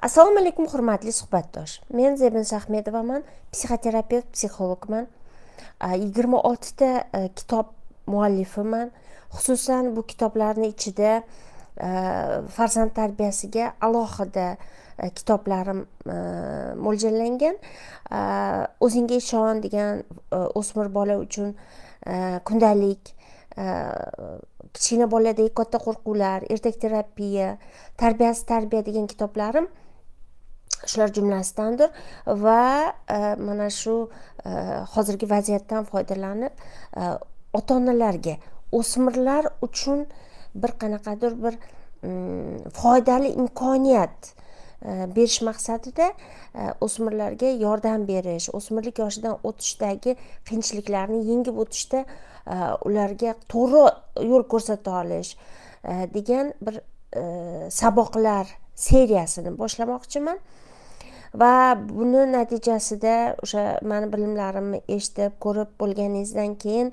assalomu alaykum hurmatli suhbatdosh men zebin shahmedovaman psixoterapevt psixologman yigirma oltita e, kitob muallifiman xususan bu kitoblarni ichida e, farzand tarbiyasiga alohida e, kitoblarim mo'ljallangan o'zingga ishon degan o'smir bola uchun kundalik kichkina boladagi katta qo'rquvlar ertak terapiya tarbiyasi tarbiya degan kitoblarim chiqishlar jumlasidandir va e, mana shu e, hozirgi vaziyatdan foydalanib e, ota onalarga o'smirlar uchun bir qanaqadir bir mm, foydali imkoniyat berish maqsadida o'smirlarga yordam berish o'smirlik yoshidan o'tishdagi qiyinchiliklarni yengib o'tishda ularga to'g'ri yo'l ko'rsata olish degan bir saboqlar seriyasini boshlamoqchiman va buni natijasida o'sha mani bilimlarimni eshitib ko'rib bo'lganingizdan keyin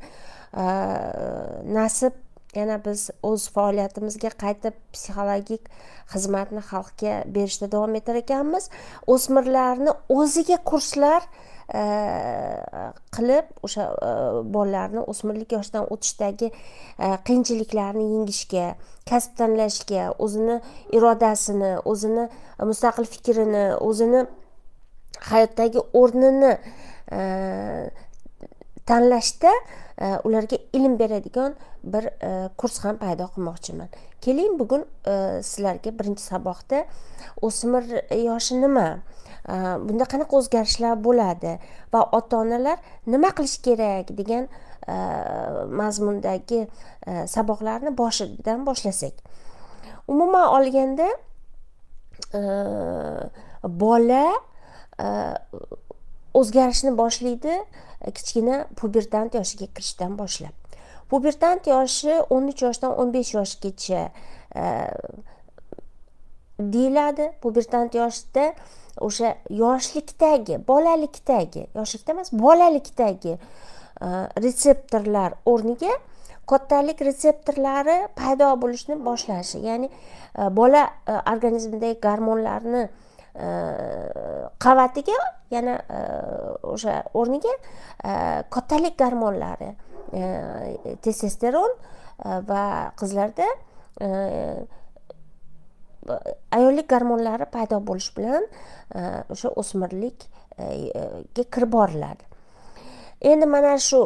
nasib yana biz o'z faoliyatimizga qaytib psixologik xizmatni xalqga berishda davom etar ekanmiz o'smirlarni o'ziga kurslar Э, qilib o'sha e, bolalarni o'smirlik yoshidan o'tishdagi e, qiyinchiliklarni yengishga kasb tanlashga o'zini irodasini o'zini mustaqil fikrini o'zini hayotdagi o'rnini e, tanlashda ularga ilm beradigan bir e, kurs ham paydo qilmoqchiman keling bugun e, sizlarga birinchi saboqda o'smir yoshi nima e, bunda qanaqa o'zgarishlar bo'ladi va ota onalar nima qilish kerak degan mazmundagi saboqlarni boshidan boshlasak umuman olganda bola o'zgarishni boshlaydi kichkina pubertant yoshiga kirishdan boshlab pubertant yoshi 13 uch yoshdan o'n besh yoshgacha e, deyiladi pubertant yoshida o'sha yoshlikdagi bolalikdagi yoshlikda emas bolalikdagi e, retseptorlar o'rniga kattalik retseptorlari paydo bo'lishni boshlashi ya'ni e, bola organizmidagi gormonlarni qavatiga yana e, o'sha o'rniga e, kattalik gormonlari e, testosteron va qizlarda ayollik gormonlari paydo bo'lishi bilan o'sha o'smirlikga kirib boriladi endi mana shu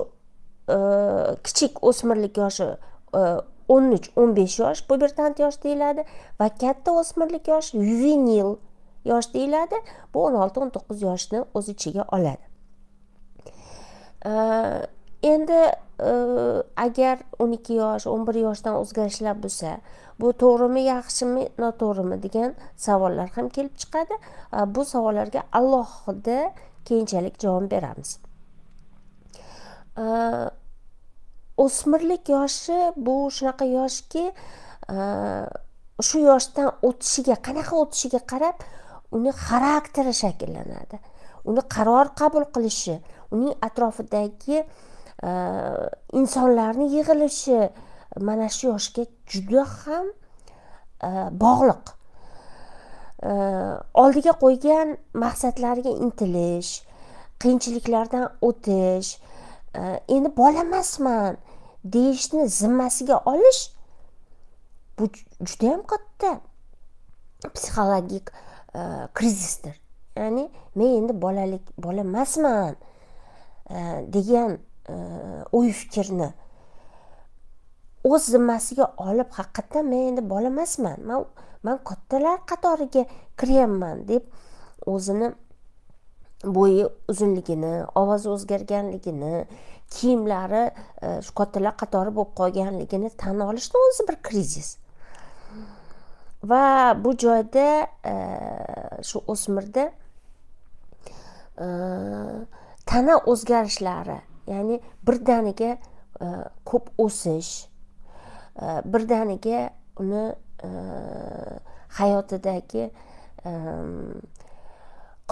kichik o'smirlik yoshi o'n uch o'n besh yosh pubertant yosh deyiladi va katta o'smirlik yoshi yuvenil yosh deyiladi bu o'n olti o'n to'qqiz yoshni o'z ichiga oladi endi agar o'n ikki yosh o'n bir yoshdan o'zgarishlar bo'lsa bu to'g'rimi yaxshimi noto'g'rimi degan savollar ham kelib chiqadi bu savollarga alohida keyinchalik javob beramiz o'smirlik yoshi bu shunaqa yoshki shu yoshdan o'tishiga qanaqa o'tishiga qarab uni xarakteri shakllanadi uni qaror qabul qilishi uning atrofidagi e, insonlarni yig'ilishi mana shu yoshga juda ham e, bog'liq e, oldiga qo'ygan maqsadlariga intilish qiyinchiliklardan o'tish endi bola emasman deyishni zimmasiga olish bu judayam katta psixologik E, krizisdir ya'ni men endi bolalik bola emasman e, degan o'y e, fikrni o'z zimmasiga olib haqiqatdan men endi bola emasman man man kattalar qatoriga kiryapman deb o'zini bo'yi uzunligini ovozi o'zgarganligini kiyimlari shu kattalar qatori bo'lib qolganligini tan olishni o'zi bir krizis va bu joyda e, shu o'smirda e, tana o'zgarishlari ya'ni birdaniga e, ko'p o'sish birdaniga uni hayotidagi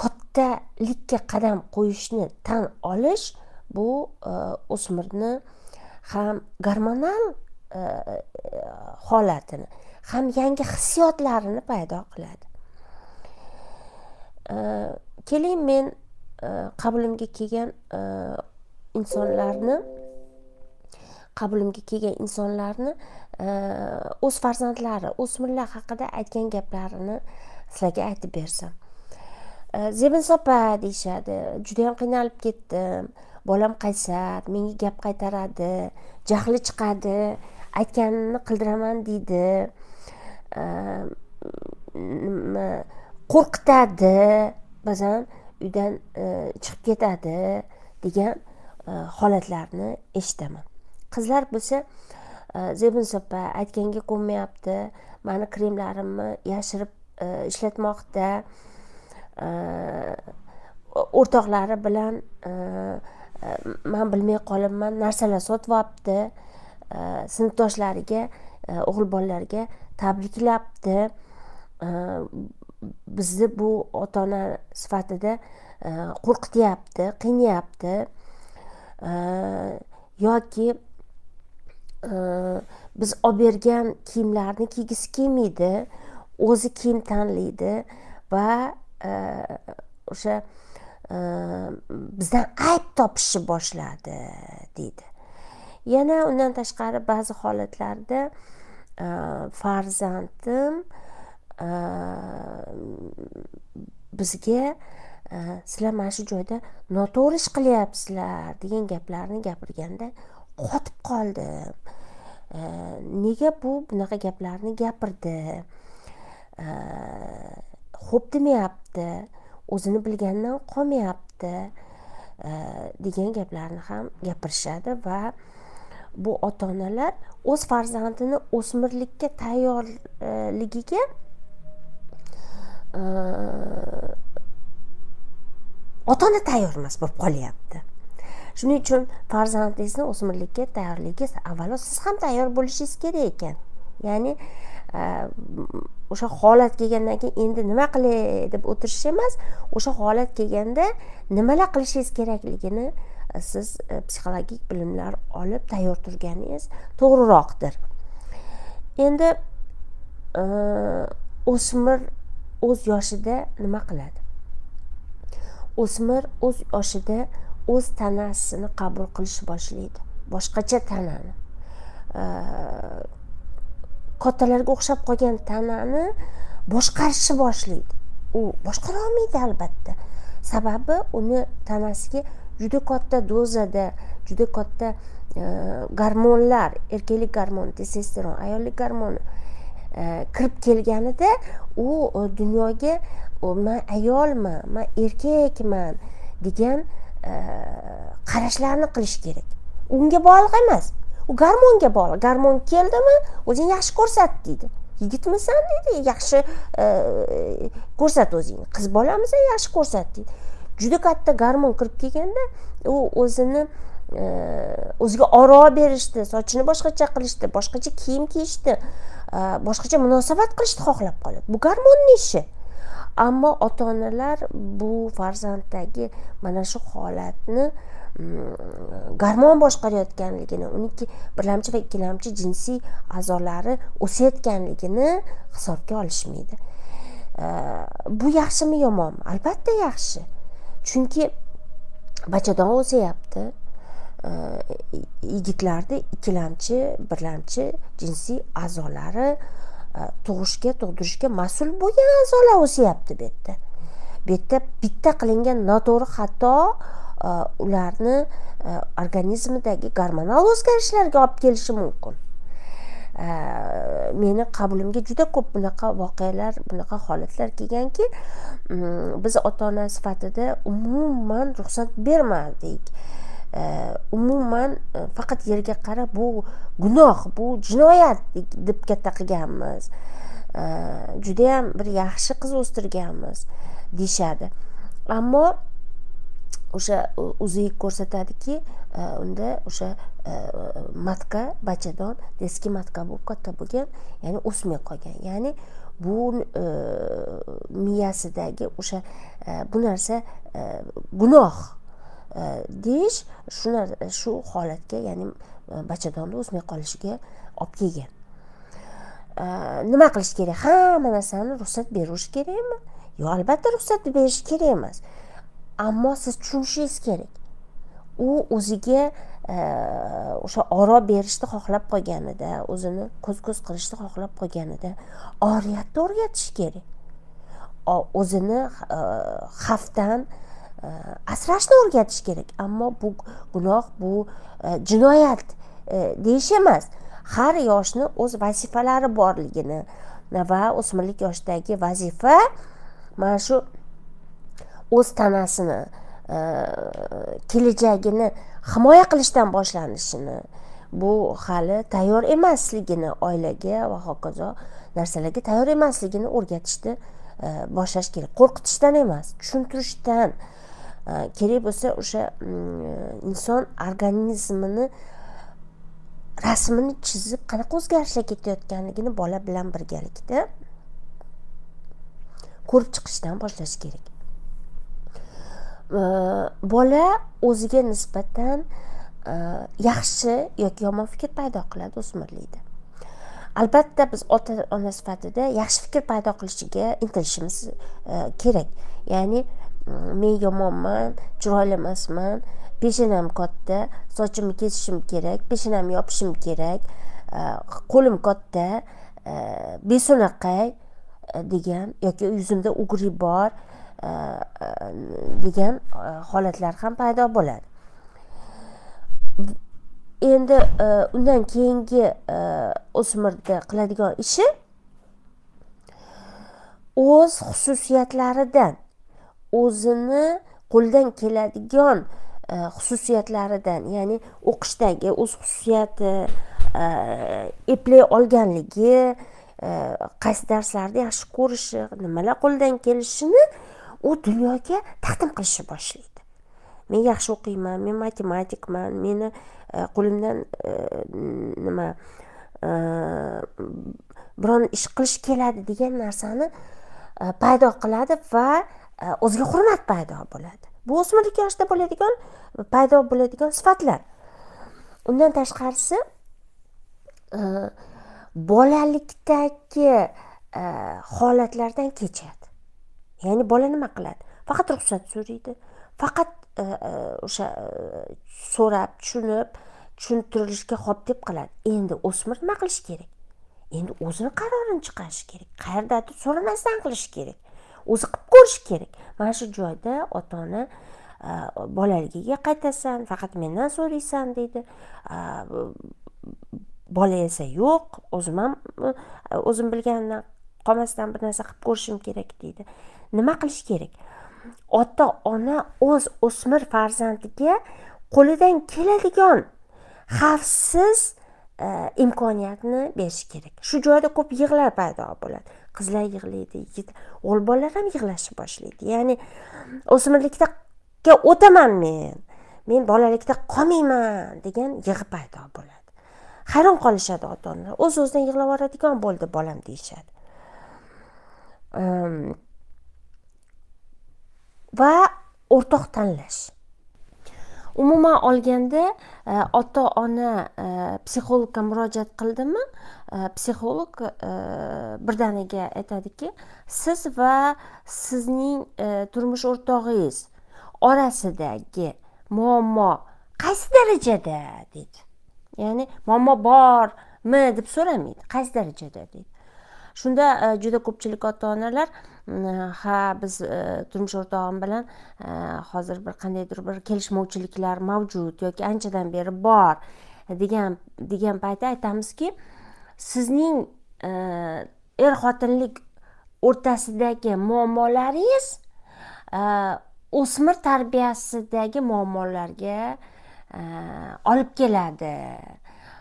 kattalikka qadam qo'yishni tan olish bu o'smirni ham gormonal holatini ham yangi hissiyotlarini paydo qiladi keling men qabulimga kelgan insonlarni qabulimga kelgan insonlarni o'z farzandlari o'smirlar haqida aytgan gaplarini sizlarga aytib bersam zebin opa deyishadi judayam qiynalib ketdim bolam qaysar menga gap qaytaradi jahli chiqadi aytganini qildiraman deydi nima qo'rqitadi ba'zan uydan e, chiqib ketadi degan e, holatlarni eshitaman qizlar bo'lsa e, zebin sopa aytganga ko'nmayapti mani kremlarimni yashirib ishlatmoqda o'rtoqlari bilan man bilmay qolibman narsalar sotyapti sinfdoshlariga o'g'il bolalarga tabriklabdi bizni bu ota ona sifatida e, qo'rqityapti qiynayapti yoki e, biz olib bergan kiyimlarni kiygisi kelmaydi o'zi kiyim tanlaydi va e, o'sha bizdan ayb topishni boshladi deydi yana undan tashqari ba'zi holatlarda farzandim bizga sizlar mana shu joyda noto'g'ri ish qilyapsizlar degan gaplarni gapirganda qotib qoldim nega bu bunaqa gaplarni gapirdi ho'p demayapti o'zini bilgandan qolmayapti degan gaplarni ham gapirishadi va bu ota onalar o'z farzandini o'smirlikka tayyorligiga ota ona tayyor emas bo'lib qolyapti shuning uchun farzandingizni o'smirlikka tayyorligingiz avvalo siz ham tayyor bo'lishingiz kerak ekan ya'ni o'sha holat kelgandan keyin endi nima qilay deb o'tirish emas o'sha holat kelganda nimalar qilishingiz kerakligini siz e, psixologik bilimlar olib tayyor turganingiz to'g'riroqdir endi e, o'smir o'z yoshida nima qiladi o'smir o'z yoshida o'z tanasini qabul qilish boshlaydi boshqacha tanani kattalarga o'xshab qolgan tanani boshqarishni boshlaydi u boshqara olmaydi albatta sababi uni tanasiga juda katta dozada juda katta e, gormonlar erkaklik gormoni testosteron ayollik gormoni e, kirib kelganida u e, dunyoga man ayolman man erkakman degan qarashlarni qilish kerak unga bog'liq emas u garmonga bog'liq garmon keldimi o'zing yaxshi ko'rsat deydi yigitmisan deydi yaxshi ko'rsat o'zingni qiz bolamisan yaxshi ko'rsat deydi juda katta garmon kirib kelganda u o'zini e, o'ziga oro berishdi sochini boshqacha qilishdi boshqacha kiyim kiyishdi e, boshqacha munosabat qilishni xohlab qoladi bu garmonni ishi ammo ota onalar bu farzanddagi mana shu holatni mm, garmon boshqarayotganligini uniki birlamchi va ikkilamchi jinsiy a'zolari o'sayotganligini hisobga olishmaydi e, bu yaxshimi yomonmi albatta yaxshi chunki bachadon o'sayapti yigitlarda ikkilamchi birlamchi jinsiy a'zolari e, tug'ishga tug'dirishga mas'ul bo'lgan a'zolar o'sayapti bu yerda bu yerda bitta qilingan noto'g'ri xato e, ularni e, organizmidagi gormonal o'zgarishlarga olib kelishi mumkin Э, meni qabulimga juda ko'p bunaqa voqealar bunaqa holatlar kelganki mm, biz ota ona sifatida umuman ruxsat bermadik э, umuman э, faqat yerga qarab bu gunoh bu jinoyat deb katta qilganmiz judayam bir yaxshi qiz o'stirganmiz deyishadi ammo o'sha o'zi ko'rsatadiki e, unda o'sha matka bachadon deski matka bo'lib katta bo'lgan ya'ni o'smay qolgan ya'ni bu miyasidagi o'sha bu narsa gunoh deyish shu shu holatga ya'ni bachadonni o'smay qolishiga olib kelgan nima qilish kerak hamma narsani ruxsat berish kerakmi yo'q albatta ruxsat berish kerak emas ammo siz tushunishingiz kerak u o'ziga o'sha oro berishni xohlab qolganida o'zini ko'z ko'z qilishni xohlab qolganida oriyatni o'rgatish kerak o'zini e, xavfdan e, asrashni o'rgatish kerak ammo bu gunoh bu e, jinoyat deyish emas har yoshni o'z vazifalari borligini va o'smirlik yoshidagi vazifa mana shu o'z tanasini kelajagini himoya qilishdan boshlanishini bu hali tayyor emasligini oilaga va hokazo narsalarga tayyor emasligini o'rgatishni e, boshlash kerak qo'rqitishdan emas tushuntirishdan e, kerak bo'lsa o'sha mm, inson organizmini rasmini chizib qanaqa o'zgarishlar ketayotganligini bola bilan birgalikda ko'rib chiqishdan boshlash kerak Э, bola o'ziga nisbatan э, yaxshi yoki yomon fikr paydo qiladi o'smirlikda albatta biz ota ona sifatida yaxshi fikr paydo qilishiga intilishimiz e, kerak ya'ni mm, men yomonman chiroyli emasman peshanam katta sochimni kesishim kerak peshanamni yopishim kerak e, qo'lim katta e, besunaqay degan yoki yuzimda ugri bor degan e, holatlar ham paydo bo'ladi endi e, undan keyingi e, o'smirni qiladigan ishi o'z xususiyatlaridan o'zini qo'ldan keladigan xususiyatlaridan ya'ni o'qishdagi o'z xususiyati eplay olganligi qaysi darslarni yaxshi ko'rishi nimalar qo'ldan kelishini u dunyoga taqdim qilishni boshlaydi men yaxshi o'qiyman men matematikman meni e, qo'limdan e, nima e, biron ish qilish keladi degan narsani paydo qiladi va o'ziga hurmat paydo bo'ladi bu o'smirlik yoshida bo'ladigan paydo bo'ladigan sifatlar undan tashqarisi bolalikdagi holatlardan kechadi ya'ni bola nima qiladi faqat ruxsat so'raydi faqat e, e, o'sha e, so'rab tushunib tushuntirilishga hop deb qiladi endi o'smir nima qilishi kerak endi o'zini qarorini chiqarishi kerak qayerda so'ramasdan qilishi kerak o'zi qilib ko'rishi kerak mana shu joyda ota ona bolaligiga qaytasan faqat mendan so'raysan deydi bola esa yo'q o'zim ham o'zim bilganimdan qolmasdan bir narsa qilib ko'rishim kerak deydi nima qilish kerak ota ona o'z o'smir farzandiga qo'lidan keladigan xavfsiz e, imkoniyatni berish kerak shu joyda ko'p yig'lar paydo bo'ladi qizlar yig'laydi yigit o'g'il bolalar ham yig'lashni boshlaydi ya'ni o'smirlikdaga o'taman men men bolalikda qolmayman degan yig'i paydo bo'ladi hayron qolishadi ota onalar o'z o'zidan yig'lab yuboradigan bo'ldi bolam deyishadi va o'rtoq tanlash umuman olganda e, ota ona e, psixologga murojaat qildimi e, psixolog birdaniga aytadiki siz va sizning turmush o'rtog'ingiz orasidagi muammo qaysi darajada deydi ya'ni muammo bormi deb so'ramaydi qaysi darajada deydi shunda juda ko'pchilik ota onalar ha biz e, turmush o'rtog'im bilan e, hozir bir qandaydir bir kelishmovchiliklar mavjud yoki anchadan beri bor degan degan paytda aytamizki sizning e, er xotinlik o'rtasidagi muammolaringiz o'smir tarbiyasidagi muammolarga olib keladi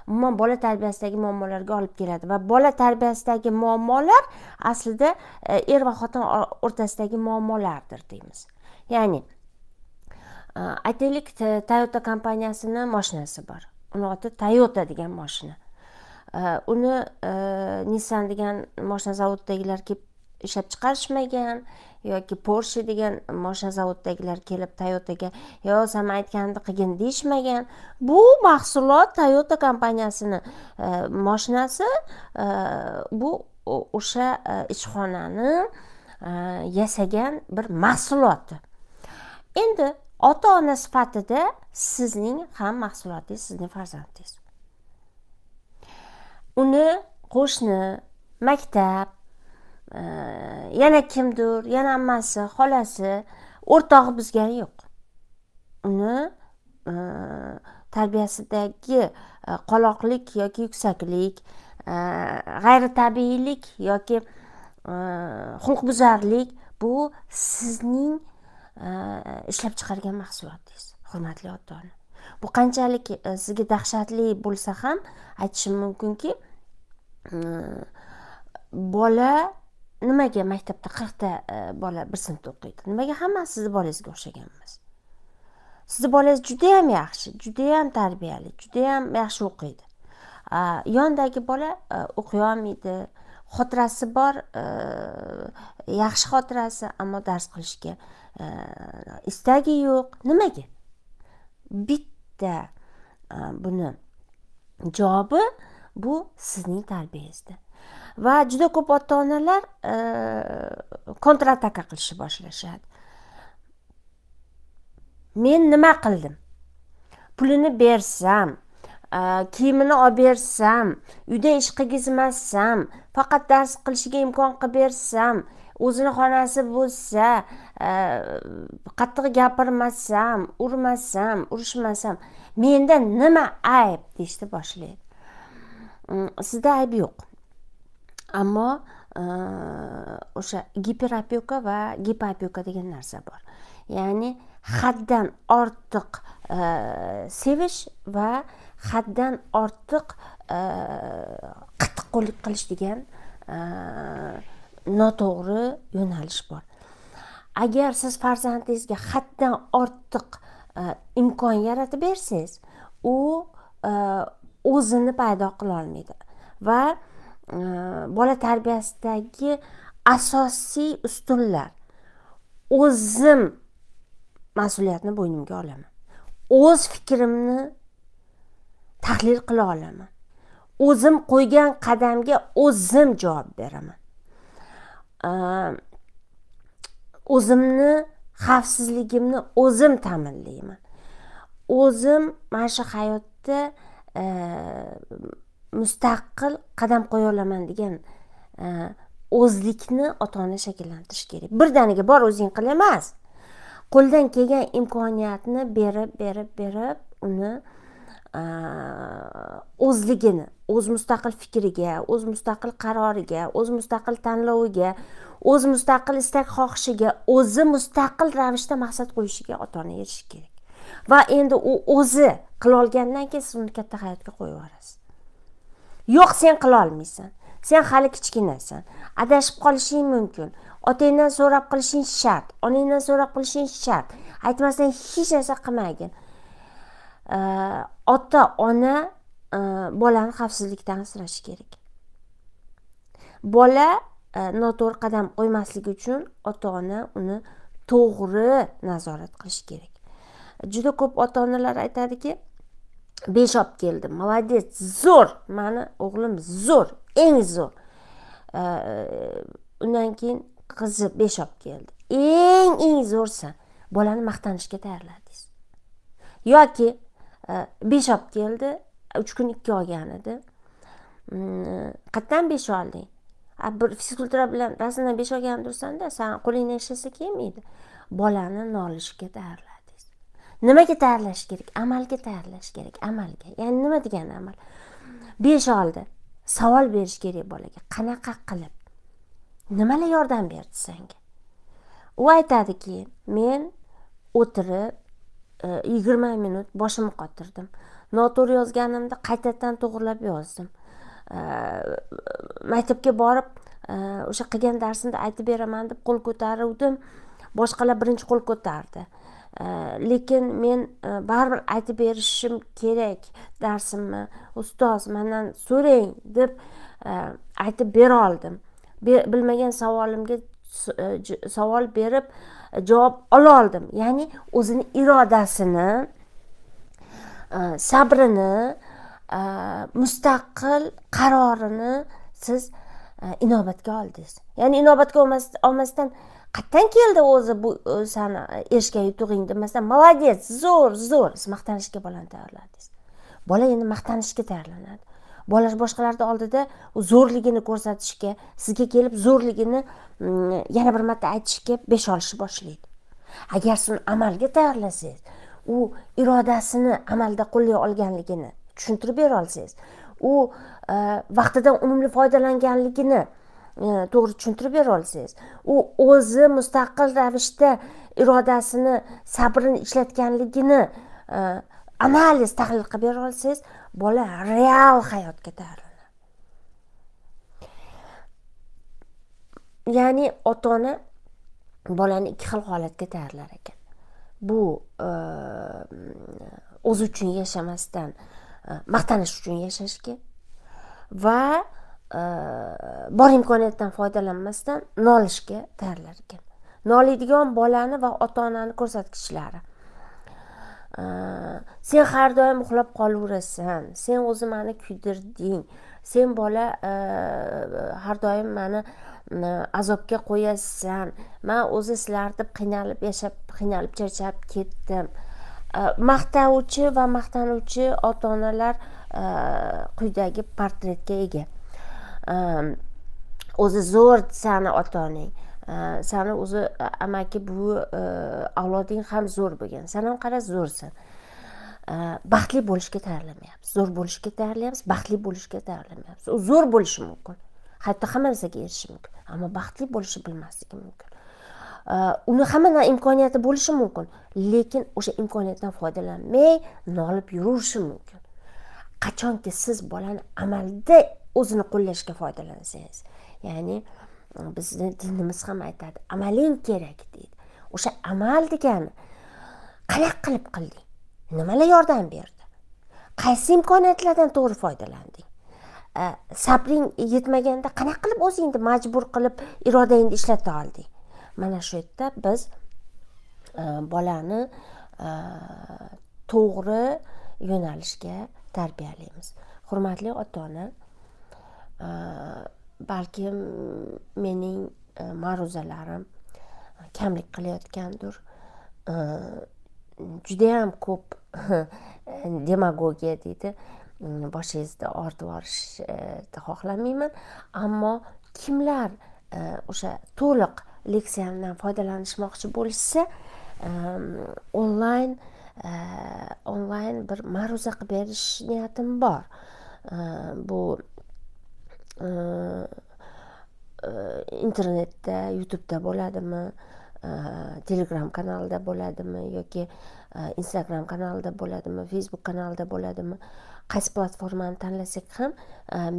bola tarbiyasidagi muammolarga olib keladi va bola tarbiyasidagi muammolar aslida e, er va xotin o'rtasidagi muammolardir deymiz ya'ni e, aytaylik toyota kompaniyasini mashinasi bor uni oti toyota degan mashina e, uni nissan degan mashina zavodidagilar kelib ishlab chiqarishmagan yoki porsche degan mashina zavoddagilar kelib toyotaga yo san aytganimni qilgin deyishmagan bu mahsulot toyota kompaniyasini e, mashinasi e, bu o'sha e, ishxonani yasagan bir mahsuloti endi ota ona sifatida sizning ham mahsulotingiz sizning farzandingiz uni qo'shni maktab yana kimdir yana ammasi xolasi o'rtog'i bizgani yo'q uni e, tarbiyasidagi e, qoloqlik yoki yuksaklik e, g'ayritabiiylik yoki xulqbuzarlik bu sizning ishlab chiqargan mahsulotingiz hurmatli ota ona bu qanchalik sizga dahshatli bo'lsa ham aytishim mumkinki bola nimaga maktabda qirqta e, bola bir sinfda o'qiydi nimaga hammasi sizni bolangizga o'xshagan emas sizni bolangiz judayam yaxshi judayam tarbiyali judayam yaxshi o'qiydi yondagi bola e, o'qiy olmaydi xotirasi bor e, yaxshi xotirasi ammo dars qilishga istagi yo'q nimaga bitta buni javobi bu sizning tarbiyangizda va juda ko'p ota onalar e, kontrataka qilishni boshlashadi men nima qildim pulini bersam e, kiyimini olib bersam uyda ish qilgizmasam faqat dars qilishiga imkon qilib bersam o'zini xonasi bo'lsa e, qattiq gapirmasam urmasam urishmasam menda nima ayb deyishni boshlaydi mm, sizda ayb yo'q ammo e, o'sha giperopyuka va gipopeka degan narsa bor ya'ni haddan ortiq e, sevish va haddan ortiq e, qattiqqo'llik qilish degan noto'g'ri yo'nalish bor agar siz farzandingizga haddan ortiq imkon yaratib bersangiz u o'zini paydo qilolmaydi va Э, bola tarbiyasidagi asosiy ustunlar o'zim mas'uliyatni bo'ynimga olaman o'z fikrimni tahlil qila olaman o'zim qo'ygan qadamga o'zim javob beraman ehm, o'zimni xavfsizligimni o'zim ta'minlayman o'zim mana shu hayotda ehm, mustaqil qadam qo'ya olaman degan e, o'zlikni ota ona shakllantirish kerak birdaniga bor o'zing qil emas qo'ldan kelgan imkoniyatni berib berib berib uni e, o'zligini o'z mustaqil fikriga o'z mustaqil qaroriga o'z mustaqil tanloviga o'z mustaqil istak xohishiga o'zi mustaqil ravishda maqsad qo'yishiga ota ona erishishi kerak va endi u o'zi qilolgandan keyin siz uni katta hayotga qo'yib yuborasiz yo'q sen qila olmaysan sen hali kichkinasan adashib qolishing mumkin otangdan so'rab qilishing shart onangdan so'rab qilishing shart aytmasang hech narsa qilmagin ota ona bolani xavfsizlikdan asrashi kerak bola noto'g'ri qadam qo'ymasligi uchun ota ona uni to'g'ri nazorat qilishi kerak juda ko'p ota onalar aytadiki besh olib keldi молодец zo'r mani o'g'lim zo'r eng zo'r э, э, undan keyin qizi besh olib keldi eng eng zo'rsan bolani maqtanishga tayyorladingiz yoki э, besh olib keldi uch kun ikki olgan edi mm, qayerdan besh olding bir fizkultura bilan rasmdan besh olgan dursanda san qo'lingdan ishlasa kelmaydi bolani nolishga tayyorla nimaga tayyorlash kerak amalga tayyorlash kerak amalga ya'ni nima degani amal besh oldi savol berish kerak bolaga qanaqa qilib nimalar yordam berdi senga u aytadiki men o'tirib e, yigirma minut boshimni qotirdim noto'g'ri yozganimni qaytadan to'g'irlab yozdim e, maktabga borib e, o'sha qilgan darsimda aytib beraman deb qo'l ko'taruvdim boshqalar birinchi qo'l ko'tardi Э, lekin men э, baribir aytib berishim kerak darsimni ustoz mandan so'rang deb e, aytib bera oldim bilmagan savolimga e, savol berib e, javob ola oldim ya'ni o'zini irodasini sabrini mustaqil qarorini siz inobatga oldingiz ya'ni inobatga olmasdan qayerdan keldi o'zi bu sani erishgan yutug'ing demasan молодец zo'r zo'r siz maqtanishga bolani tayyorladingiz bola endi maqtanishga tayyorlanadi bola boshqalarni oldida zo'rligini ko'rsatishga sizga kelib zo'rligini mm, yana bir marta aytishga besh olishni boshlaydi agar siz uni amalga tayyorlasangiz u irodasini amalda qo'llay olganligini tushuntirib bera olsangiz u e, vaqtidan unumli foydalanganligini Э, to'g'ri tushuntirib bera olsangiz u o'zi mustaqil ravishda irodasini sabrini ishlatganligini e, analiz tahlil qilib bera olsangiz bola real hayotga tayyorlanadi ya'ni ota ona bolani ikki xil holatga tayyorlar ekan bu e, o'zi uchun yashamasdan e, maqtanish uchun yashashga va bor imkoniyatdan foydalanmasdan nolishga tayyorlar ekan noliydigan bolani va ota onani ko'rsatkichlari sen har doim uxlab qolaverasan sen o'zi mani kuydirding sen bola har doim mani azobga qo'yasan man o'zi sizlar deb qiynalib yashab qiynalib charchab ketdim maqtovchi va maqtanuvchi ota onalar quyidagi portretga ega o'zi zo'r sani ota onang sani o'zi amaki buvi e, avloding ham zo'r bo'lgan san ham qara zo'rsan e, baxtli bo'lishga tayyorlamayapsiz zo'r bo'lishga tayyorlayapsiz baxtli bo'lishga tayyorlamayapsiz u zo'r bo'lishi mumkin hatto hamma narsaga erishishi mumkin ammo baxtli bo'lishni bilmasligi mumkin e, uni hamma imkoniyati bo'lishi mumkin lekin o'sha imkoniyatdan foydalanmay nolib yurishi mumkin qachonki siz bolani amalda o'zini qo'llashga foydalansangiz ya'ni e, bizni dinimiz ham aytadi amaling kerak deydi o'sha amal degani qanaqa qilib qilding nimalar yordam berdi qaysi imkoniyatlardan to'g'ri foydalanding e, sabring yetmaganda qanaqa qilib o'zingni majbur qilib irodangni ishlata olding mana shu yerda biz e, bolani to'g'ri yo'nalishga tarbiyalaymiz hurmatli ota ona balkim mening e, ma'ruzalarim kamlik qilayotgandir judayam ko'p demagogiya deydi mm, boshingizni ortib yuborishni e, xohlamayman ammo kimlar e, o'sha to'liq leksiyamdan foydalanishmoqchi bo'lishsa onlayn onlayn bir ma'ruza qilib berish niyatim bor bu internetda youtubeda bo'ladimi telegram kanalida bo'ladimi yoki instagram kanalida bo'ladimi facebook kanalida bo'ladimi qaysi platformani tanlasak ham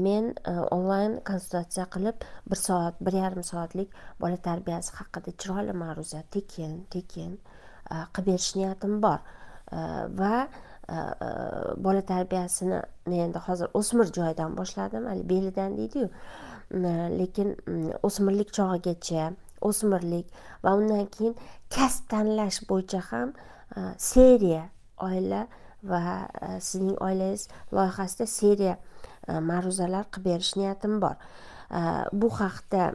men onlayn konsultatsiya qilib bir soat bir yarim soatlik bola tarbiyasi haqida chiroyli ma'ruza tekin tekin qilib berish niyatim bor va Э, э, bola tarbiyasini men endi hozir o'smir joyidan boshladim hali belidan deydiyu lekin o'smirlik chog'igacha o'smirlik va undan keyin kasb tanlash bo'yicha ham э, seriya oila va sizning oilangiz loyihasida seriya ma'ruzalar qilib berish niyatim bor bu haqda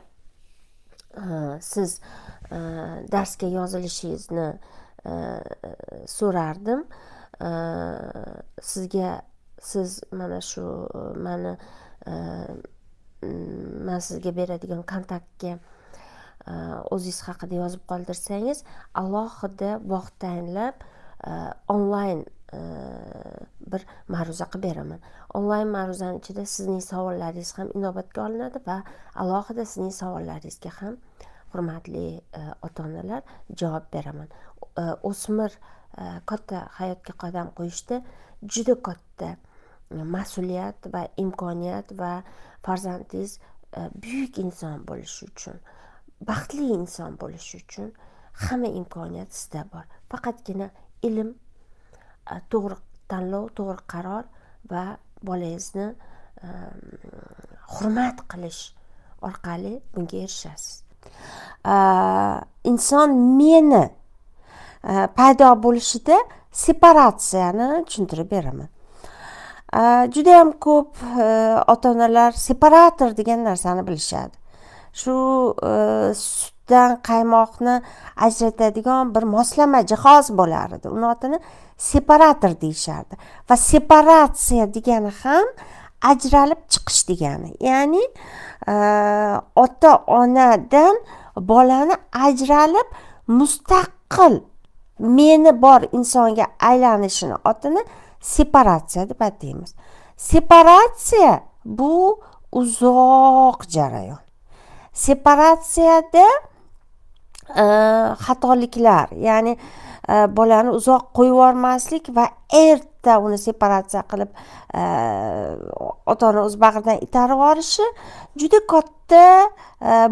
siz darsga yozilishingizni so'rardim Э, sizga siz mana shu e, mani e, man sizga beradigan kontaktga e, o'zingiz haqida yozib qoldirsangiz alohida vaqt tayinlab onlayn bir ma'ruza qilib beraman onlayn ma'ruzani ichida sizning savollaringiz ham inobatga olinadi va alohida sizning savollaringizga ham hurmatli ota onalar javob beraman o'smir Э, katta hayotga qadam qo'yishda juda katta e, mas'uliyat va imkoniyat va farzandingiz e, buyuk inson bo'lishi uchun baxtli inson bo'lish uchun hamma imkoniyat sizda bor faqatgina ilm e, to'g'ri tanlov to'g'ri qaror va bolangizni hurmat qilish orqali bunga erishasiz inson meni paydo bo'lishida separatsiyani tushuntirib beraman judayam ko'p ota onalar separator degan narsani bilishadi shu sutdan qaymoqni ajratadigan bir moslama jihoz bo'lar edi uni otini separator deyishardi va separatsiya degani ham ajralib chiqish degani ya'ni ota onadan bolani ajralib mustaqil meni bor insonga aylanishini otini separatsiya deb ataymiz separatsiya bu uzoq jarayon separatsiyada e, xatoliklar ya'ni e, bolani uzoq qo'yib yubormaslik va erta uni separatsiya qilib e, ota ona o'z bag'ridan itarib yuborishi juda katta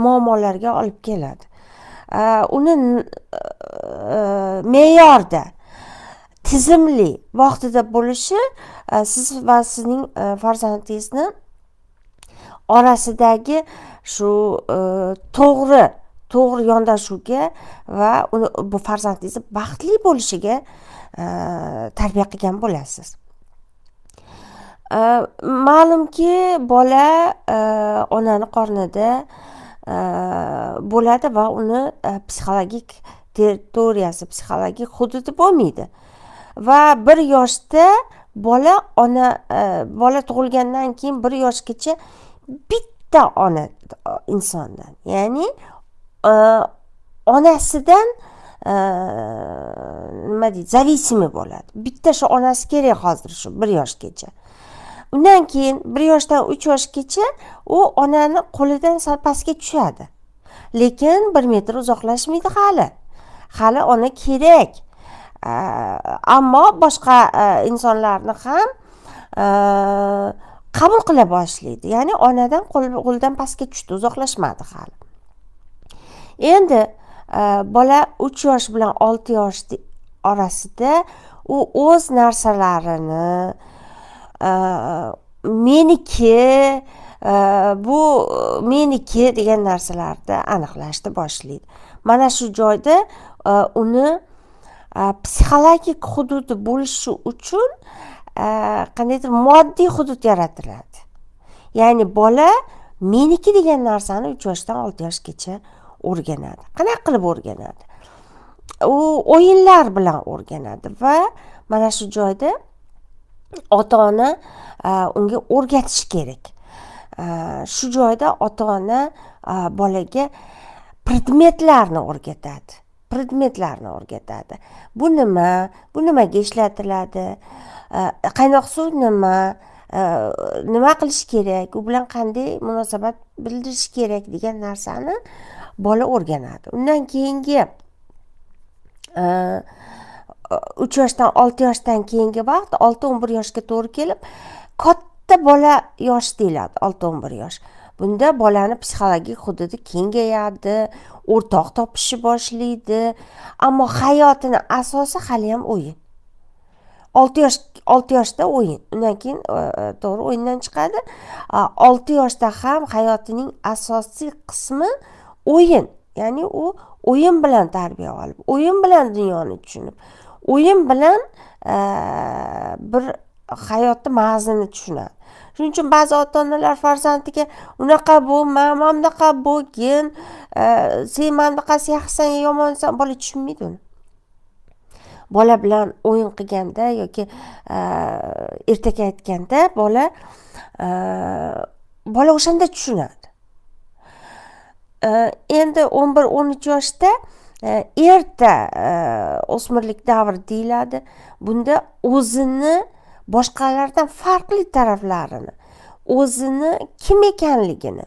muammolarga olib keladi uni e, me'yorda tizimli vaqtida bo'lishi e, siz va sizning e, farzandingizni orasidagi shu to'g'ri to'g'ri yondashuvga va uni bu farzandingizni baxtli bo'lishiga tarbiya qilgan bo'lasiz ma'lumki bola onani qornida bo'ladi va uni e, psixologik territoriyasi psixologik hududi bo'lmaydi va bir yoshda bola ona e, bola tug'ilgandan keyin bir yoshgacha bitta ona insondan ya'ni e, onasidan nima deydi зависимый bo'ladi bitta shu onasi kerak hozir shu bir yoshgacha undan keyin bir yoshdan uch yoshgacha u onani qo'lidan sal pastga tushadi lekin bir metr uzoqlashmaydi hali hali ona kerak ammo boshqa e, insonlarni ham e, qabul qila boshlaydi ya'ni onadan qo'lidan pastga tushdi uzoqlashmadi hali endi e, bola uch yosh bilan olti yosh orasida u o'z narsalarini meniki bu meniki degan narsalarni aniqlashni boshlaydi mana shu joyda uni psixologik hududi bo'lishi uchun qandaydir moddiy hudud yaratiladi ya'ni bola meniki degan narsani uch yoshdan olti yoshgacha o'rganadi qanaqa qilib o'rganadi u o'yinlar bilan o'rganadi va mana shu joyda ota ona unga o'rgatish kerak shu joyda ota ona bolaga predmetlarni o'rgatadi predmetlarni o'rgatadi bu nima bu nimaga ishlatiladi qaynoq suv nima nima qilish kerak u bilan qanday munosabat bildirish kerak degan narsani bola o'rganadi undan keyingi uch yoshdan olti yoshdan keyingi vaqt olti o'n bir yoshga to'g'ri kelib katta bola yosh deyiladi olti o'n bir yosh bunda bolani psixologik hududi kengayadi o'rtoq topishni boshlaydi ammo hayotini asosi haliyam o'yin olti yosh olti yoshda o'yin undan keyin e, e, to'g'ri o'yindan chiqadi olti yoshda ham hayotining asosiy qismi o'yin ya'ni u o'yin bilan tarbiya olib o'yin bilan dunyoni tushunib o'yin bilan e, bir hayotni mag'zini tushunadi shuning uchun ba'zi ota onalar farzandiga unaqa bo'lma mana bunaqa bo'lgin e, sen mana bunaqasi yaxshisan yomonsan bola tushunmaydi uni bola bilan o'yin qilganda yoki e, ertak aytganda bola bola o'shanda tushunadi endi o'n bir o'n uch yoshda E, erta e, o'smirlik davri deyiladi bunda o'zini boshqalardan farqli taraflarini o'zini kim ekanligini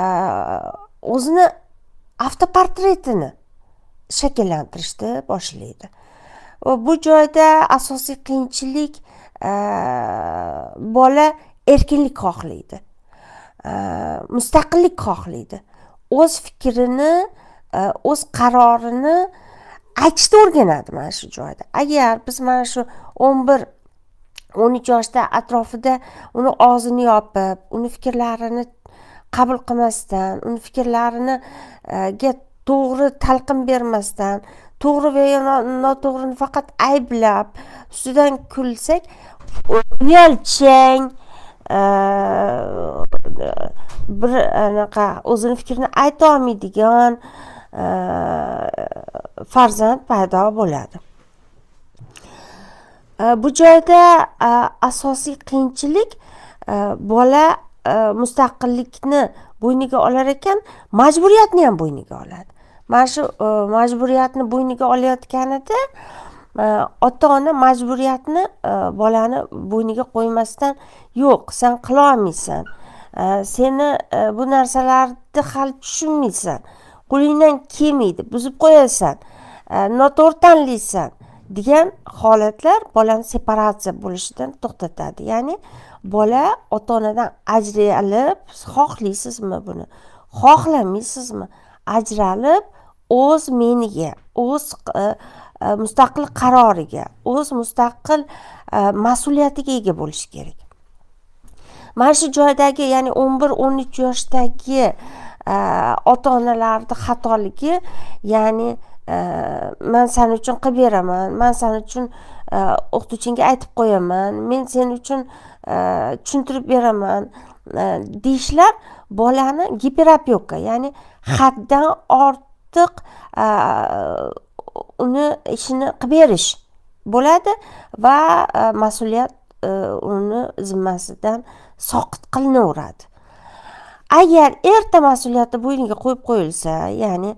e, o'zini avtoportretini shakllantirishni boshlaydi va bu joyda asosiy qiyinchilik bola erkinlik xohlaydi mustaqillik xohlaydi o'z fikrini E, o'z qarorini aytishni o'rganadi mana shu joyda agar biz mana shu o'n bir o'n uch yoshda atrofida uni og'zini yopib uni fikrlarini qabul qilmasdan uni fikrlarini e, to'g'ri talqin bermasdan to'g'ri va noto'g'rini faqat ayblab ustidan kulsak uyalchang e, bir anaqa o'zini fikrini aytolmaydigan farzand э, paydo bo'ladi bu joyda asosiy qiyinchilik э, bola mustaqillikni э, bo'yniga olar ekan majburiyatni ham bo'yniga oladi mana shu majburiyatni bo'yniga olayotganida ota ona majburiyatni bolani bo'yniga qo'ymasdan yo'q sen qilolmaysan e, seni e, bu narsalarni hali tushunmaysan qo'lingdan kelmaydi buzib qo'yasan e, noto'g'ri tanlaysan degan holatlar bolani separatsiya bo'lishidan to'xtatadi ya'ni bola ota onadan ajralib xohlaysizmi buni xohlamaysizmi ajralib o'z meniga o'z e, e, mustaqil qaroriga o'z mustaqil mas'uliyatiga ega bo'lishi kerak mana shu joydagi ya'ni o'n bir o'n uch yoshdagi ota onalarni xatoligi ya'ni e, man san uchun qilib beraman man san uchun e, o'qituvchingga aytib qo'yaman men sen uchun e, tushuntirib beraman deyishlar bolani giperopeka ya'ni haddan ortiq uni ishini qilib berish bo'ladi va mas'uliyat uni zimmasidan soqit qilinaveradi agar erta mas'uliyatni bo'yniga qo'yib qo'yilsa ya'ni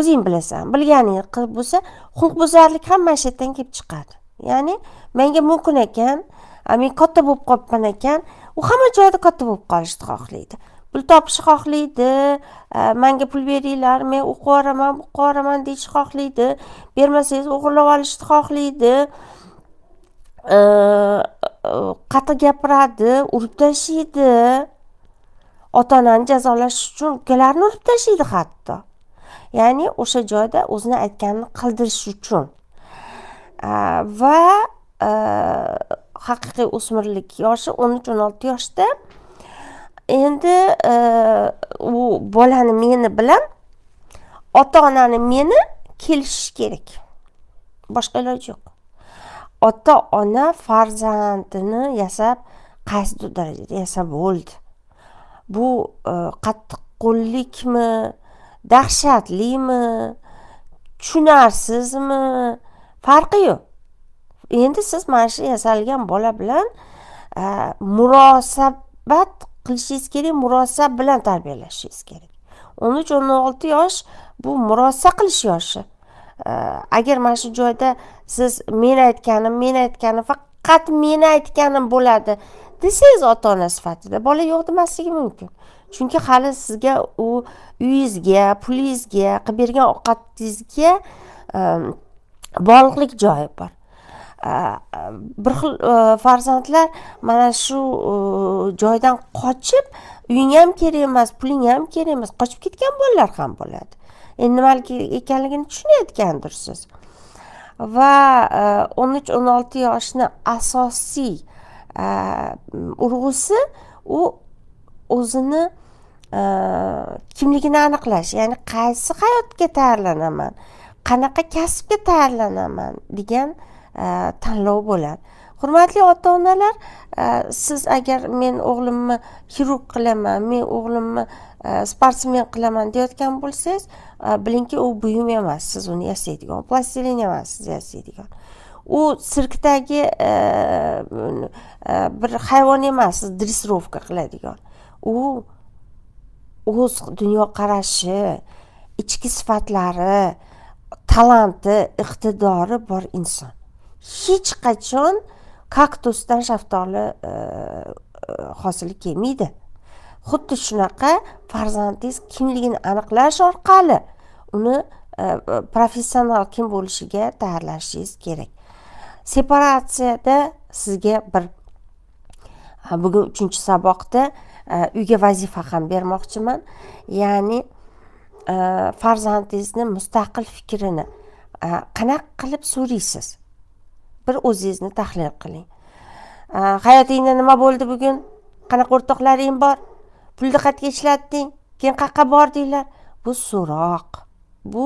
o'zing bilasan bilganing qilib bo'lsa huquqbuzarlik hamma yerdan kelib chiqadi ya'ni menga mumkin ekan men katta bo'lib qolibman ekan u hamma joyda katta bo'lib qolishni xohlaydi pul topishni xohlaydi manga pul beringlar men o'qib yuboraman o'qib yuboraman deyishni xohlaydi bermasangiz o'g'irlab olishni xohlaydi qattiq gapiradi urib tashlaydi ota onani jazolash uchun ukalarini urib tashlaydi hatto ya'ni o'sha joyda o'zini aytganini qildirish uchun va haqiqiy o'smirlik yoshi o'n uch o'n olti yoshda endi u bolani meni bilan ota onani meni kelishish kerak boshqa iloji yo'q ota ona farzandini yasab qaysidir darajada yasab bo'ldi bu e, qattiqqo'llikmi dahshatlimi tushunarsizmi farqi yo'q endi siz mana shu yasalgan bola bilan e, murosabat qilishingiz kerak murosa bilan tarbiyalashingiz kerak o'n uch o'n olti yosh bu murosa qilish yoshi e, agar mana shu joyda siz men aytganim men aytganim faqat men aytganim bo'ladi desangiz ota ona sifatida bola yo'q demasligi mumkin chunki hali sizga u uyingizga pulingizga qilib bergan ovqatingizga ehm, bog'liqlik joyi bor bir xil e, farzandlar mana shu e, joydan qochib uying ham kerak emas puling ham kerak emas qochib ketgan bolalar ham bo'ladi endi nimalik ekanligini tushunayotgandirsiz va e, o'n uch o'n olti yoshni asosiy urg'usi u o'zini e, kimligini aniqlash ya'ni qaysi hayotga tayyorlanaman qanaqa kasbga tayyorlanaman degan e, tanlov bo'ladi hurmatli ota onalar e, siz agar men o'g'limni xirurg qilaman men o'g'limni sportsmen qilaman deyotgan bo'lsangiz bilingki u buyum emas siz uni yasaydigan plastilin emas siz yasaydigan u sirkdagi e, e, bir hayvon emas dressirovka qiladigan u o'z dunyoqarashi ichki sifatlari talanti iqtidori bor inson hech qachon kaktusdan shaftoli e, hosili kelmaydi xuddi shunaqa farzandingiz kimligini aniqlash orqali uni professional kim bo'lishiga tayyorlashingiz kerak separatsiyada sizga bir e, bugun uchinchi saboqda e, uyga vazifa ham bermoqchiman ya'ni e, farzandingizni mustaqil fikrini qanaqa qilib so'raysiz bir o'zingizni tahlil qiling hayotingda nima bo'ldi bugun qanaqa o'rtoqlaring bor pulni qayerga ishlatding keyin qayerqa bordinglar bu so'roq bu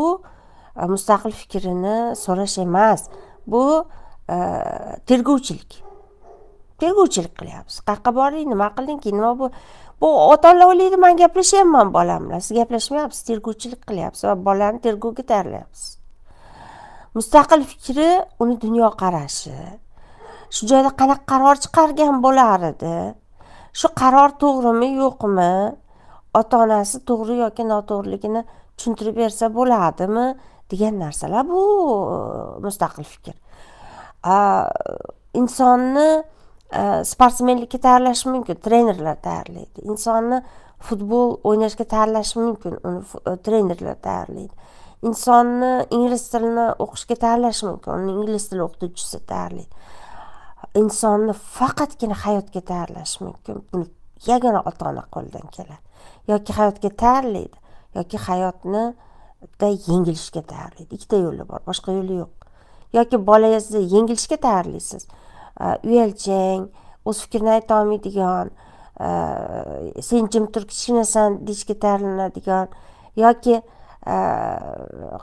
mustaqil fikrini so'rash emas bu tergovchilik tergovchilik qilyapsiz qayerqa bording nima qilding keyin nima bu bu ota onalar o'ylaydi man gaplashyapman bolam bilan siz gaplashmayapsiz tergovchilik qilyapsiz va bolani tergovga tayyorlayapsiz mustaqil fikri uni dunyoqarashi shu joyda qanaqa qaror chiqargan bo'lar edi shu qaror to'g'rimi yo'qmi ota onasi to'g'ri yoki noto'g'riligini tushuntirib bersa bo'ladimi degan narsalar bu mustaqil fikr insonni sportsmenlikka tayyorlash mumkin trenerlar tayyorlaydi insonni futbol o'ynashga tayyorlash mumkin uni e, trenerlar tayyorlaydi insonni ingliz tilini o'qishga tayyorlash mumkin uni ingliz tili o'qituvchisi tayyorlaydi insonni faqatgina hayotga tayyorlash mumkin buni yagona ota ona qo'lidan keladi yoki hayotga tayyorlaydi yoki hayotnida yengilishga tayyorlaydi ikkita yo'li bor boshqa yo'li yo'q yoki bolangizni yengilishga tayyorlaysiz uyalchang o'z fikrini olmaydigan sen jim tur kichkinasan deyishga tayyorlanadigan yoki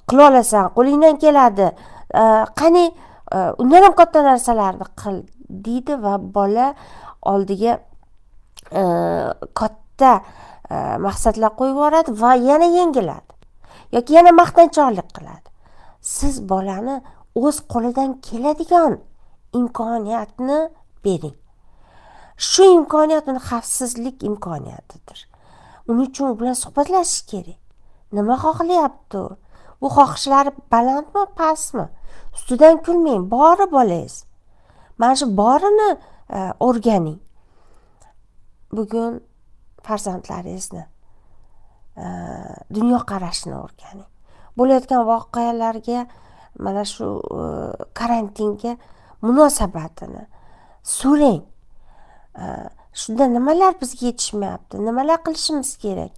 qila olasan qo'lingdan keladi qani undan ham katta narsalarni qil deydi va bola oldiga katta maqsadlar qo'yib yuboradi va yana yengiladi yoki yana maqtanchoqlik qiladi siz bolani o'z qo'lidan keladigan imkoniyatni bering shu imkoniyat uni xavfsizlik imkoniyatidir uning uchun u bilan suhbatlashish kerak nima xohlayapti u bu xohishlari balandmi pastmi ustidan kulmang bori bolangiz mana shu borini e, o'rganing bugun farzandlaringizni e, dunyoqarashini o'rganing bo'layotgan voqealarga mana shu e, karantinga munosabatini so'rang e, shunda nimalar bizga yetishmayapti nimalar qilishimiz kerak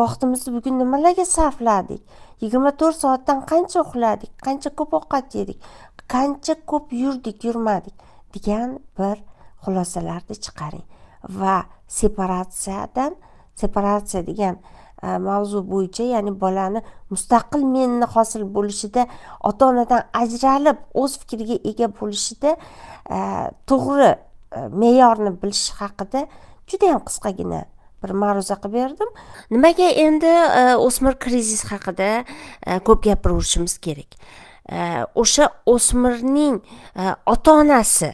vaqtimizni bugun nimalarga sarfladik yigirma to'rt soatdan qancha uxladik qancha ko'p ovqat yedik qancha ko'p yurdik yurmadik degan bir xulosalarni chiqaring va separatsiyadan separatsiya degan E, mavzu bo'yicha ya'ni bolani mustaqil menni hosil bo'lishida ota onadan ajralib o'z fikriga ega bo'lishida e, to'g'ri e, me'yorni bilish haqida juda yam qisqagina bir ma'ruza qilib berdim nimaga endi o'smir krizis haqida ko'p gapiraverishimiz kerak o'sha o'smirning ota onasi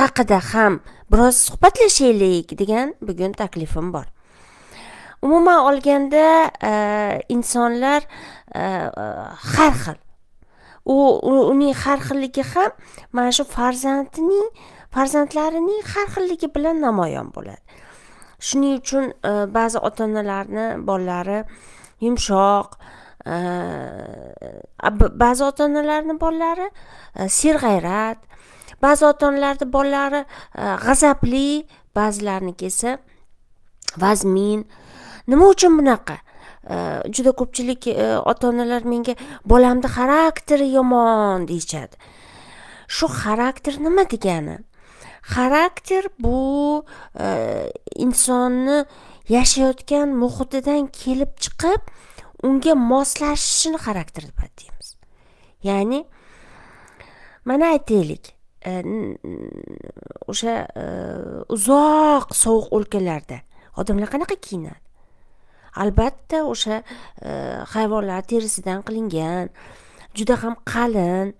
haqida ham biroz suhbatlashaylik degan bugun taklifim bor umuman olganda e, insonlar e, har xil u uning har xilligi ham mana shu farzandining farzandlarining har xilligi bilan namoyon bo'ladi shuning uchun e, ba'zi ota onalarni bolalari yumshoq ba'zi ota onalarni bolalari serg'ayrat ba'zi ota onalarni bolalari g'azabli ba'zilarniki esa vazmin nima uchun bunaqa э, juda ko'pchilik э, ota onalar menga bolamni xarakteri yomon deyishadi shu xarakter nima degani xarakter bu э, insonni yashayotgan muhitidan kelib chiqib unga moslashishini xarakter deb aytamiz ya'ni mana aytaylik o'sha uzoq sovuq o'lkalarda odamlar qanaqa kiyinadi albatta o'sha e, hayvonlar terisidan qilingan juda ham qalin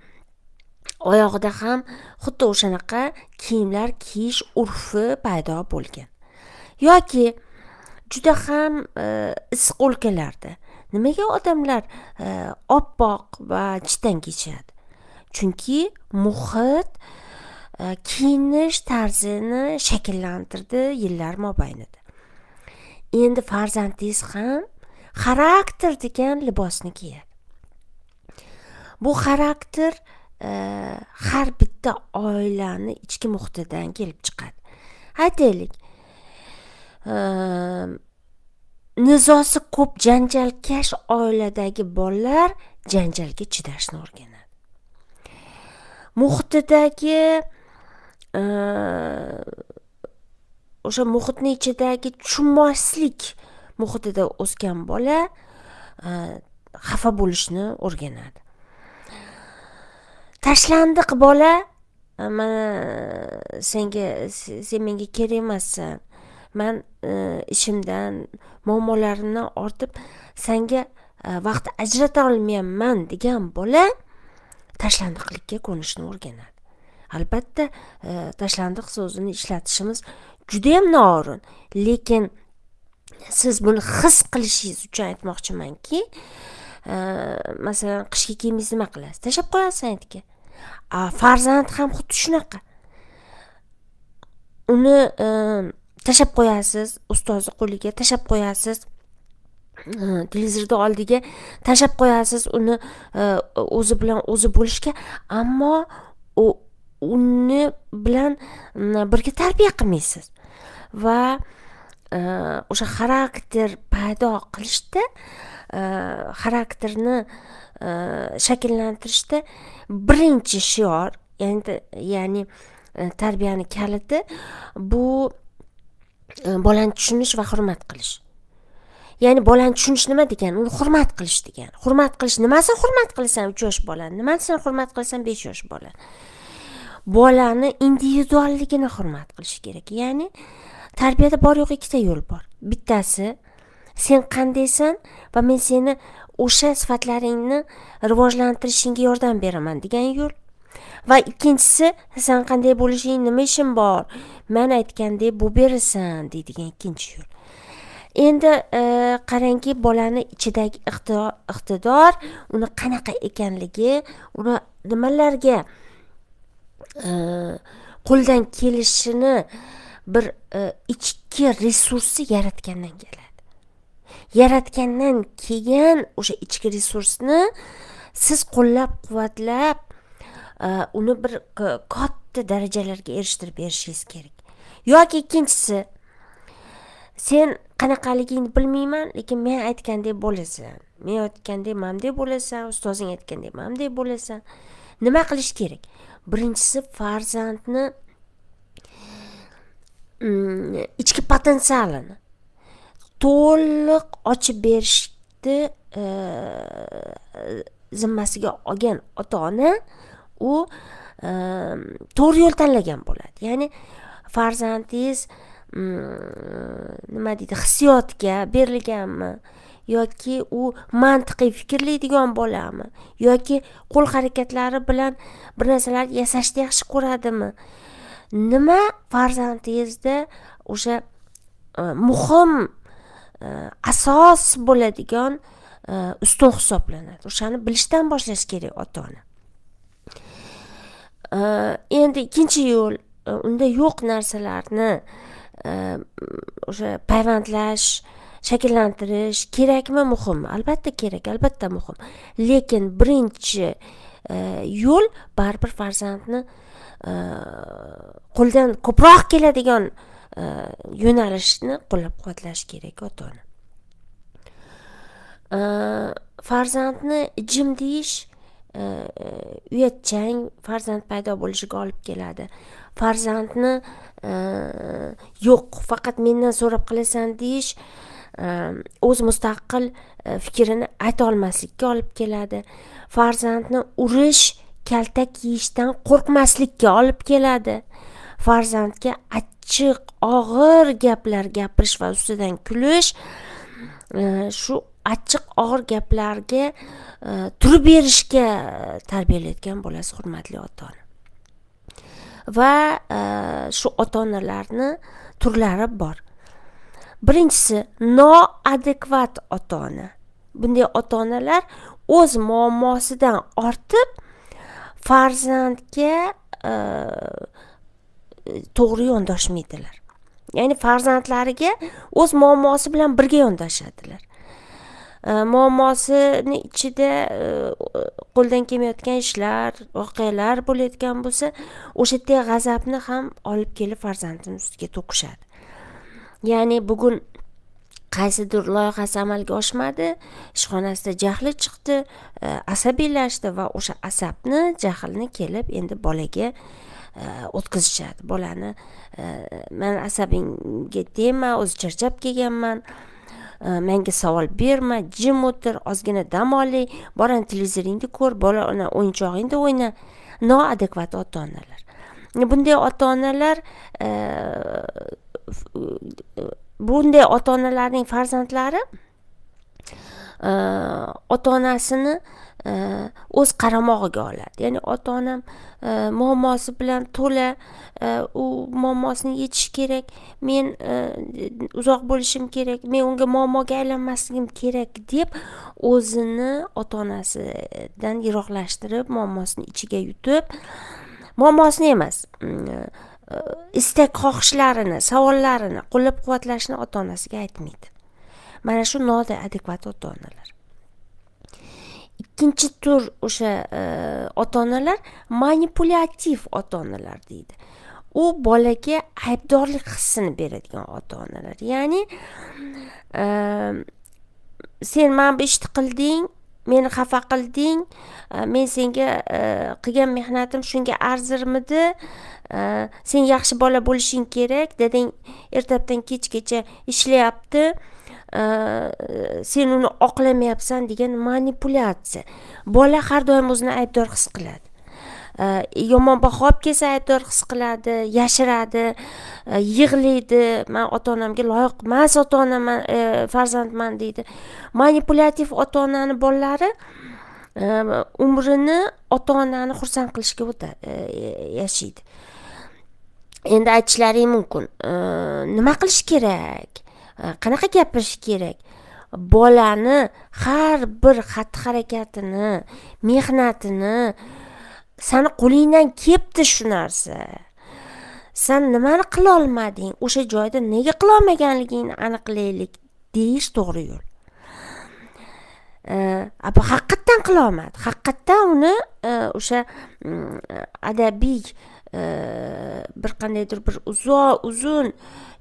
oyog'ida ham xuddi o'shanaqa kiyimlar kiyish urfi paydo bo'lgan yoki juda ham e, issiq o'lkalarda nimaga odamlar e, oppoq va chitdan kechadi chunki muhit kiyinish tarzini shakllantirdi yillar mobaynida endi farzandingiz ham xarakter degan libosni kiyadi bu xarakter e, har bitta oilani ichki muhitidan kelib chiqadi aytaylik e, nizosi ko'p janjalkash oiladagi bolalar janjalga chidashni o'rganadi muhitidagi e, o'sha muhitni ichidagi tushunmaslik muhitida o'sgan bola e, xafa bo'lishni o'rganadi tashlandiq bola e, mana senga sen menga kerak emassan man e, ishimdan muammolarimdan ortib sanga vaqt ajrata olmayapman degan bola tashlandiqlikka ko'nishni o'rganadi albatta tashlandiq so'zini ishlatishimiz juda ham noo'rin lekin siz buni his qilishingiz uchun aytmoqchimanki e, masalan qishki kiyimingizni nima qilasiz tashlab qo'yasiz a farzand ham xuddi shunaqa uni e, tashlab qo'yasiz ustozni qo'liga tashlab qo'yasiz e, televizorni oldiga tashlab qo'yasiz uni o'zi bilan o'zi bo'lishga ammo uni bilan birga tarbiya qilmaysiz va e, o'sha xarakter paydo qilishda e, xarakterni e, shakllantirishda birinchi shior ya'ni ya'ni tarbiyani kaliti bu bolani tushunish va hurmat qilish ya'ni bolani tushunish nima degani uni hurmat qilish degani hurmat qilish nimasini hurmat qilasan uch yosh bolani nimasini hurmat qilasan besh yosh bola bolani individualligini hurmat qilish kerak ya'ni uh, tarbiyada bor yo'q ikkita yo'l bor bittasi sen qandaysan va men seni o'sha sifatlaringni rivojlantirishingga yordam beraman degan yo'l va ikkinchisi san qanday bo'lishing nima ishim bor man aytgandek bo'lib berasan deydigan ikkinchi yo'l endi e, qarangki bolani ichidagi iqtidor uni qanaqa ekanligi uni nimalarga e, qo'ldan kelishini bir e, ichki resursi yaratgandan keladi yaratgandan keyin o'sha ichki resursni siz qo'llab quvvatlab e, uni bir katta darajalarga erishtirib berishingiz kerak yoki ikkinchisi sen qanaqaligingni bilmayman lekin men aytgandek bo'lasan men aytgandek mana bo'lasan ustozing aytgandek mana bo'lasan nima qilish kerak birinchisi farzandni ichki potensialini to'liq ochib berishni э, zimmasiga olgan ota ona u э, to'g'ri yo'l tanlagan bo'ladi ya'ni farzandingiz mm, nima deydi hissiyotga berilganmi yoki u mantiqiy fikrlaydigan bolami yoki qo'l harakatlari bilan bir narsalarni yasashni yaxshi ko'radimi nima farzandingizda o'sha e, muhim e, asos bo'ladigan e, ustun hisoblanadi o'shani bilishdan boshlash kerak ota ona endi ikkinchi yo'l unda yo'q narsalarni o'sha payvandlash shakllantirish kerakmi muhimmi albatta kerak albatta muhim lekin birinchi yo'l baribir farzandni Э, qo'ldan ko'proq keladigan э, yo'nalishni qo'llab quvvatlash kerak ota ona э, farzandni jim deyish uyatchang farzand paydo bo'lishiga olib keladi farzandni yo'q faqat mendan so'rab qilasan deyish o'z mustaqil fikrini aytolmaslikka olib keladi farzandni urish kaltak yeyishdan qo'rqmaslikka olib keladi farzandga achchiq og'ir gaplar gapirish va ustidan kulish e, shu achchiq og'ir gaplarga e, turib berishga e, tarbiyalayotgan bo'lasiz hurmatli ota ona va shu ota onalarni turlari bor birinchisi noadekvat ota ona bunday ota onalar o'z muammosidan ortib farzandga e, to'g'ri yondashmaydilar ya'ni farzandlariga o'z muammosi bilan birga yondashadilar e, muammosini ichida e, qo'ldan kelmayotgan ishlar voqealar bo'layotgan bo'lsa o'sha g'azabni ham olib kelib farzandini ustiga to'kishadi ya'ni bugun qaysidir loyihasi amalga oshmadi ishxonasida jahli chiqdi e, asabiylashdi va o'sha asabni jahlni kelib endi bolaga e, o'tkazishadi bolani e, man asabingga tegma o'zi charchab kelganman menga savol berma jim o'tir ozgina dam olay borani televizoringni ko'r bola ona o'yinchog'ingda o'yna noadekvat ota onalar bunday ota onalar bunday ota onalarning farzandlari e, ota onasini e, o'z qaramog'iga oladi ya'ni ota onam e, muammosi bilan to'la u muammosini yechish kerak men uzoq bo'lishim kerak men unga muammoga aylanmasligim kerak deb o'zini ota onasidan yiroqlashtirib muammosini ichiga yutib muammosini emas istak xohishlarini savollarini qo'llab quvvatlashni ota onasiga aytmaydi mana shu noadekvat ota onalar ikkinchi tur o'sha e, ota onalar manipulyativ ota onalar deydi u bolaga aybdorlik hissini beradigan ota onalar ya'ni e, sen mana bu ishni qilding meni xafa qilding e, men senga e, qilgan mehnatim shunga arzirmidi e, sen yaxshi bola bo'lishing kerak dadang ertabdan kechgacha ishlayapti sen uni oqlamayapsan degan manipulyatsiya bola har doim o'zini aybdor his qiladi Э, yomon baho olib kelsa aybdor his qiladi yashiradi e, yig'laydi man ota onamga loyiq emas ota onaman e, farzandman deydi manipulyativ ota onani bolalari e, umrini ota onani xursand qilishga o'ta yashaydi endi aytishlaring mumkin nima qilish kerak qanaqa gapirish kerak bolani har bir xatti harakatini mehnatini sani qo'lingdan kelibdi shu narsa san nimani qilolmading o'sha joyda nega qilolmaganligingni aniqlaylik deyish to'g'ri yo'l bu haqiqatdan qilolmadi haqiqatdan uni e, o'sha mm, adabiy bir qandaydir bir uzoq uzun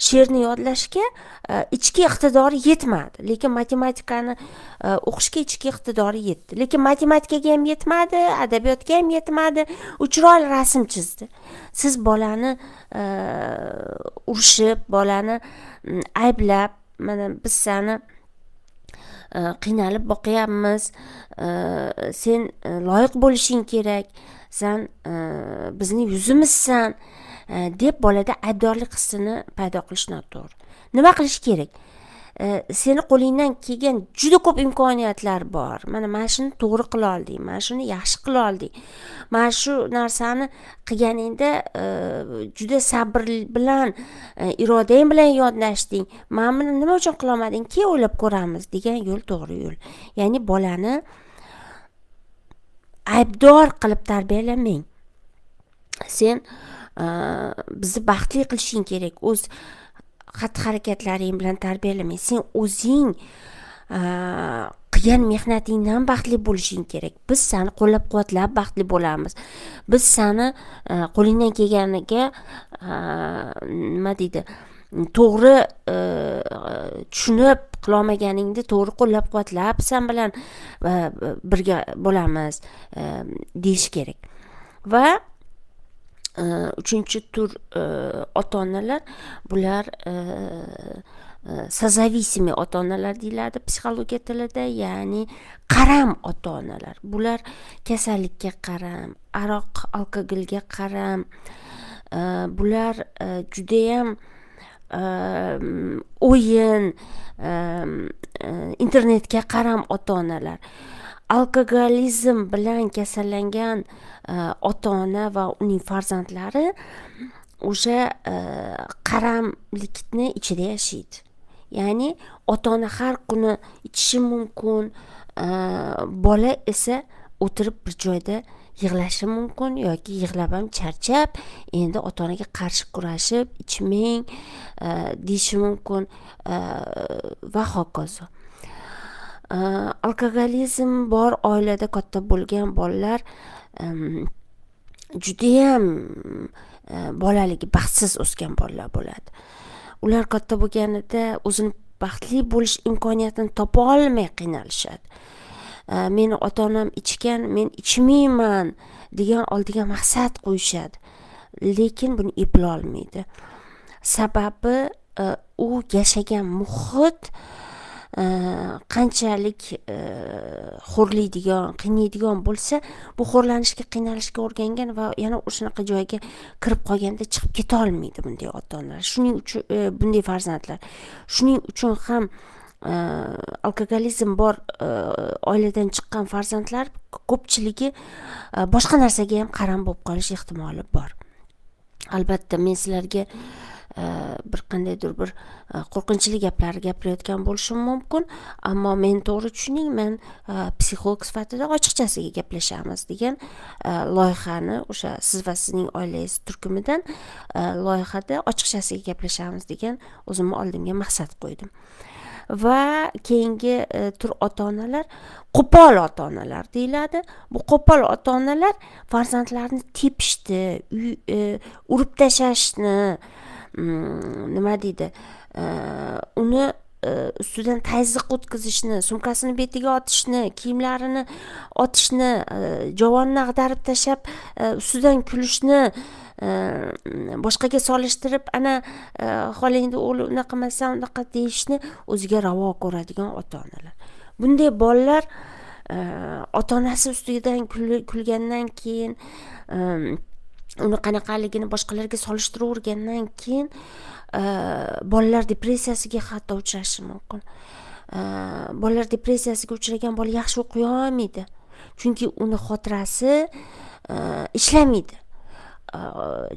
she'rni yodlashga e, ichki iqtidori yetmadi lekin matematikani e, o'qishga ichki iqtidori yetdi lekin matematikaga ham yetmadi adabiyotga ham yetmadi u chiroyli rasm chizdi siz bolani e, urishib bolani ayblab mana biz sani qiynalib boqyapmiz sen loyiq bo'lishing kerak san e, bizni yuzimizsan e, deb bolada aybdorlik hissini paydo qilish noto'g'ri nima qilish kerak e, seni qo'lingdan kelgan juda ko'p imkoniyatlar bor mana mana shuni to'g'ri qila olding mana shuni yaxshi qila olding mana shu narsani qilganingda juda sabr bilan irodang bilan yondashding mana buni nima uchun qilolmading keyin o'ylab ko'ramiz degan yo'l to'g'ri yo'l ya'ni bolani aybdor qilib tarbiyalamang sen e, bizni baxtli qilishing kerak o'z xatti harakatlaring bilan tarbiyalamang sen o'zing e, qilgan mehnatingdan baxtli bo'lishing kerak biz seni qo'llab quvvatlab baxtli bo'lamiz biz seni e, qo'lingdan kelganiga nima deydi to'g'ri e, tushunib qilolmaganingni to'g'ri qo'llab quvvatlab san bilan e, birga bo'lamiz e, deyish kerak va uchinchi tur ota onalar bular созависимый ota onalar deyiladi psixologiya tilida ya'ni qaram ota onalar bular kasallikka qaram aroq alkogolga qaram bular judayam uh, o'yin e, internetga qaram ota onalar alkogolizm bilan kasallangan e, ota ona va uning farzandlari o'sha e, qaramlikni ichida yashaydi ya'ni ota ona har kuni ichishi mumkin bola esa o'tirib bir joyda yig'lashim mumkin yoki yig'lab ham charchab endi ota onaga qarshi kurashib ichmang e, deyishi mumkin e, va hokazo e, alkogolizm bor oilada katta bo'lgan bolalar judayam bolaligi baxtsiz o'sgan bolalar bo'ladi ular katta bo'lganida o'zini baxtli bo'lish imkoniyatini topa olmay qiynalishadi E, meni ota onam ichgan men ichmayman degan oldiga maqsad qo'yishadi lekin buni eplolmaydi sababi e, u yashagan muhit e, qanchalik xo'rlaydigan qiynaydigan bo'lsa bu xo'rlanishga qiynalishga o'rgangan va yana o'shanaqa joyga kirib qolganda chiqib keta olmaydi bunday ota onalar shuning uchun bunday farzandlar shuning uchun ham alkogolizm э, bor э, oiladan chiqqan farzandlar ko'pchiligi э, boshqa narsaga ham qaram bo'lib qolish ehtimoli bor albatta men sizlarga bir qandaydir bir qo'rqinchli gaplarni gapirayotgan bo'lishim mumkin ammo meni to'g'ri tushuning men psixolog sifatida ochiqchasiga gaplashamiz degan loyihani o'sha siz va sizning oilangiz turkumidan loyihada ochiqchasiga gaplashamiz degan o'zimni oldimga maqsad qo'ydim va keyingi e, tur ota onalar qo'pol ota onalar deyiladi bu qo'pol ota onalar farzandlarini tepishni e, urib tashlashni mm, nima deydi e, uni ustidan tazyiq o'tkazishni sumkasini betiga otishni kiyimlarini otishni javonni ag'darib tashlab ustidan kulishni boshqaga solishtirib ana xolangni o'g'li unaqa qilmasa unaqa deyishni o'ziga ravo ko'radigan ota onalar bunday bolalar ota onasi ustidan kulgandan keyin uni qanaqaligini boshqalarga solishtiravergandan keyin bolalar depressiyasiga hatto uchrashi mumkin bolalar depressiyasiga uchragan bola yaxshi o'qiy olmaydi chunki uni xotirasi ishlamaydi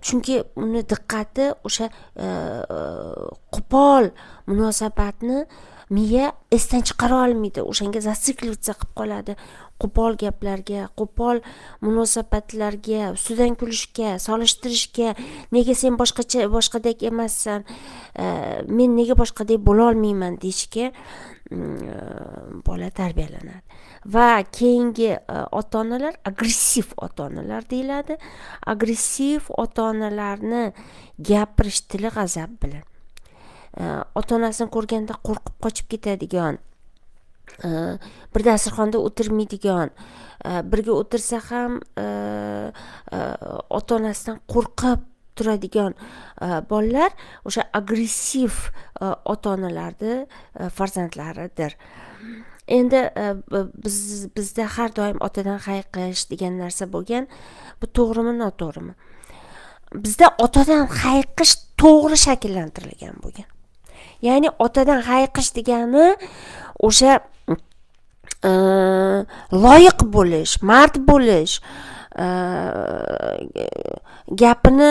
chunki uni diqqati o'sha qo'pol munosabatni miya esdan chiqara olmaydi o'shanga зациклиться qilib qoladi qo'pol gaplarga qo'pol munosabatlarga ustidan kulishga solishtirishga nega sen boshqacha boshqadek emassan men nega boshqadek bo'lolmayman deyishga bola tarbiyalanadi va keyingi e, ota onalar agressiv ota onalar deyiladi agressiv ota onalarni gapirish tili g'azab bilan e, ota onasini ko'rganda qo'rqib qochib ketadigan e, bir dasturxonda o'tirmaydigan birga o'tirsa ham ota onasidan qo'rqib turadigan bolalar o'sha agressiv ota onalarni farzandlaridir endi e, biz bizda har doim otadan hayiqish degan narsa bo'lgan bu to'g'rimi noto'g'rimi bizda otadan hayiqish to'g'ri shakllantirilgan bo'lgan ya'ni otadan hayiqish degani o'sha e, loyiq bo'lish mard bo'lish e, gapini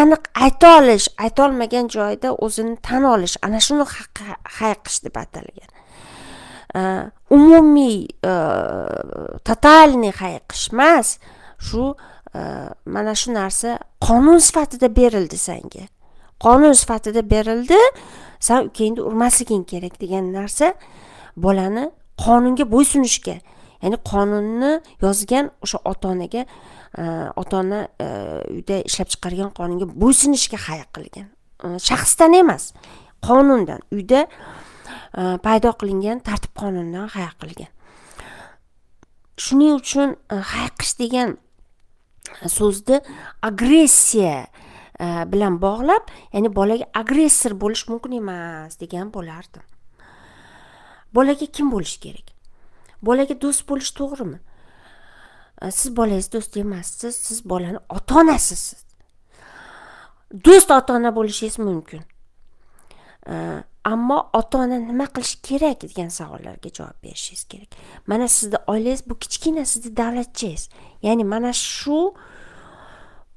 aniq ayta olish aytolmagan joyda o'zini tan olish ana shuni hayiqish deb atalgan umumiy totalniy hayiqish emas shu mana shu narsa qonun sifatida berildi senga qonun sifatida berildi san ukangni urmasliging kerak degan narsa bolani qonunga bo'ysunishga ya'ni qonunni yozgan o'sha ota onaga ota ona uyda ishlab chiqargan qonunga bo'ysunishga hayiq qilgan shaxsdan emas qonundan uyda uh, Э, paydo qilingan tartib qonunidan hayiq qilgan shuning uchun e, hayiqish degan e, so'zni agressiya e, bilan bog'lab ya'ni bolaga agressor bo'lish mumkin emas degan bo'lardim bolaga kim bo'lishi kerak bolaga do'st bo'lish to'g'rimi siz bolangiz do'st emassiz siz bolani ota onasisiz do'st ota ona bo'lishingiz mumkin ammo ota ona nima qilish kerak degan savollarga javob berishingiz kerak mana sizni oilangiz bu kichkina sizni davlatchangiz ya'ni mana shu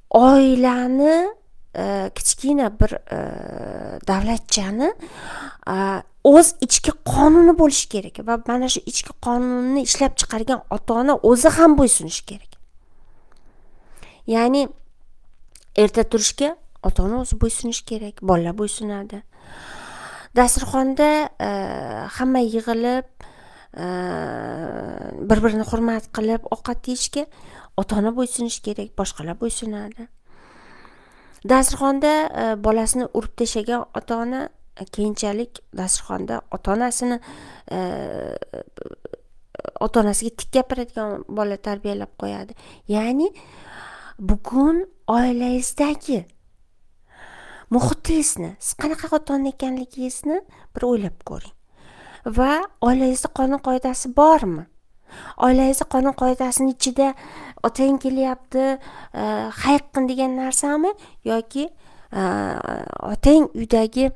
oilani e, kichkina bir e, davlatchani e, o'z ichki qonuni bo'lishi kerak va mana shu ichki qonunni ishlab chiqargan ota ona o'zi ham bo'ysunishi kerak ya'ni erta turishga ota ona o'zi bo'ysunishi kerak bolalar bo'ysunadi dasturxonda e, hamma yig'ilib e, bir birini hurmat qilib ovqat yeyishga ota ona bo'ysunishi kerak boshqalar bo'ysunadi dasturxonda e, bolasini urib tashlagan ota ona keyinchalik dasturxonda ota onasini ota onasiga tik gapiradigan bola tarbiyalab qo'yadi ya'ni bugun oilangizdagi muhitingizni siz qanaqa ota ekanligingizni bir o'ylab ko'ring va oilangizda qonun qoidasi bormi oilangizni qonun qoidasini ichida otang kelyapti e, hayq degan narsami yoki e, otang uydagi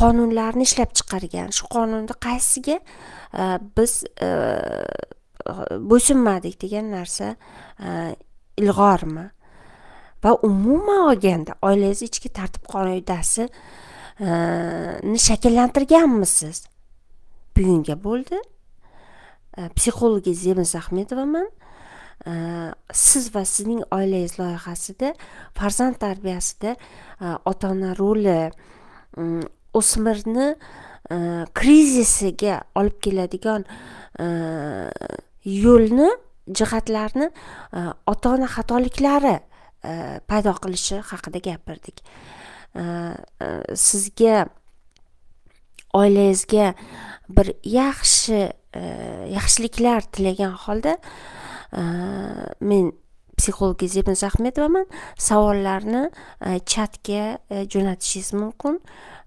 qonunlarni ishlab chiqargan shu qonunni qaysiga e, biz bo'ysunmadik degan narsa ilg'ormi va umuman olganda oilangiz ichki tartib qoidasini shakllantirganmisiz bugunga bo'ldi psixologingiz yelmiz ahmedovaman siz va sizning oilangiz loyihasida farzand tarbiyasida ota ona roli mm, o'smirni krizisiga olib keladigan yo'lni jihatlarni ota ona xatoliklari E, paydo qilishi haqida gapirdik e, e, sizga oilangizga bir yaxshi yaxshiliklar tilagan holda men psixolog zebniz ahmedovaman savollarni chatga jo'natishingiz mumkin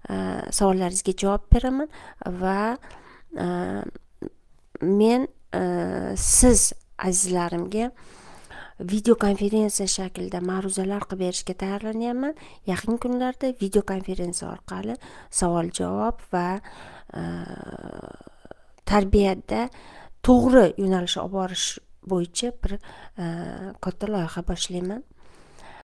savollaringizga javob beraman va men siz azizlarimga video konferensiya shaklida ma'ruzalar qilib berishga tayyorlanyapman yaqin kunlarda video konferensiya orqali savol javob va e, tarbiyada to'g'ri yo'nalish olib borish bo'yicha bir e, katta loyiha boshlayman